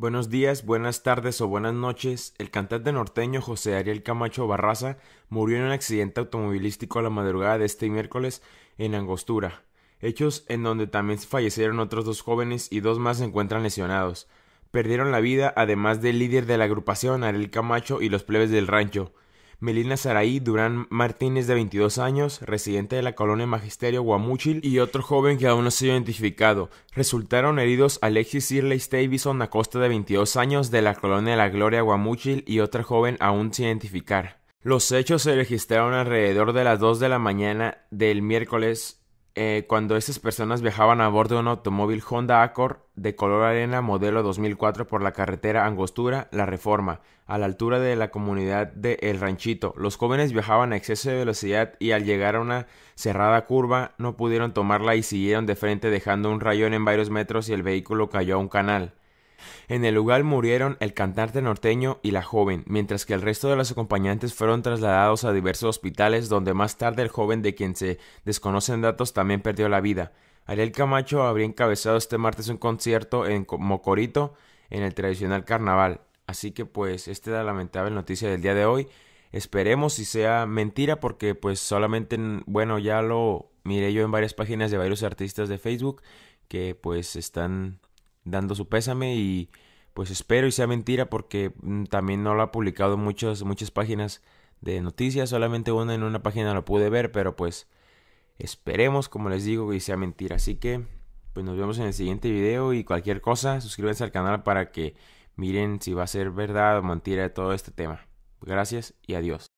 Buenos días, buenas tardes o buenas noches. El cantante norteño José Ariel Camacho Barraza murió en un accidente automovilístico a la madrugada de este miércoles en Angostura, hechos en donde también fallecieron otros dos jóvenes y dos más se encuentran lesionados. Perdieron la vida además del líder de la agrupación Ariel Camacho y los plebes del rancho. Melina Saraí Durán Martínez, de 22 años, residente de la colonia Magisterio Guamúchil, y otro joven que aún no se ha identificado. Resultaron heridos Alexis Irley Davison Acosta, de 22 años, de la colonia La Gloria Guamuchil y otra joven aún sin identificar. Los hechos se registraron alrededor de las 2 de la mañana del miércoles eh, cuando estas personas viajaban a bordo de un automóvil Honda Accord de color arena modelo 2004 por la carretera Angostura La Reforma, a la altura de la comunidad de El Ranchito. Los jóvenes viajaban a exceso de velocidad y al llegar a una cerrada curva no pudieron tomarla y siguieron de frente dejando un rayón en varios metros y el vehículo cayó a un canal. En el lugar murieron el cantante norteño y la joven, mientras que el resto de los acompañantes fueron trasladados a diversos hospitales donde más tarde el joven de quien se desconocen datos también perdió la vida. Ariel Camacho habría encabezado este martes un concierto en Mocorito en el tradicional carnaval. Así que pues esta es la lamentable noticia del día de hoy. Esperemos si sea mentira porque pues solamente, bueno, ya lo miré yo en varias páginas de varios artistas de Facebook que pues están dando su pésame y pues espero y sea mentira porque mm, también no lo ha publicado muchas, muchas páginas de noticias, solamente una en una página lo pude ver, pero pues esperemos, como les digo, que sea mentira. Así que pues nos vemos en el siguiente video y cualquier cosa, suscríbanse al canal para que miren si va a ser verdad o mentira todo este tema. Gracias y adiós.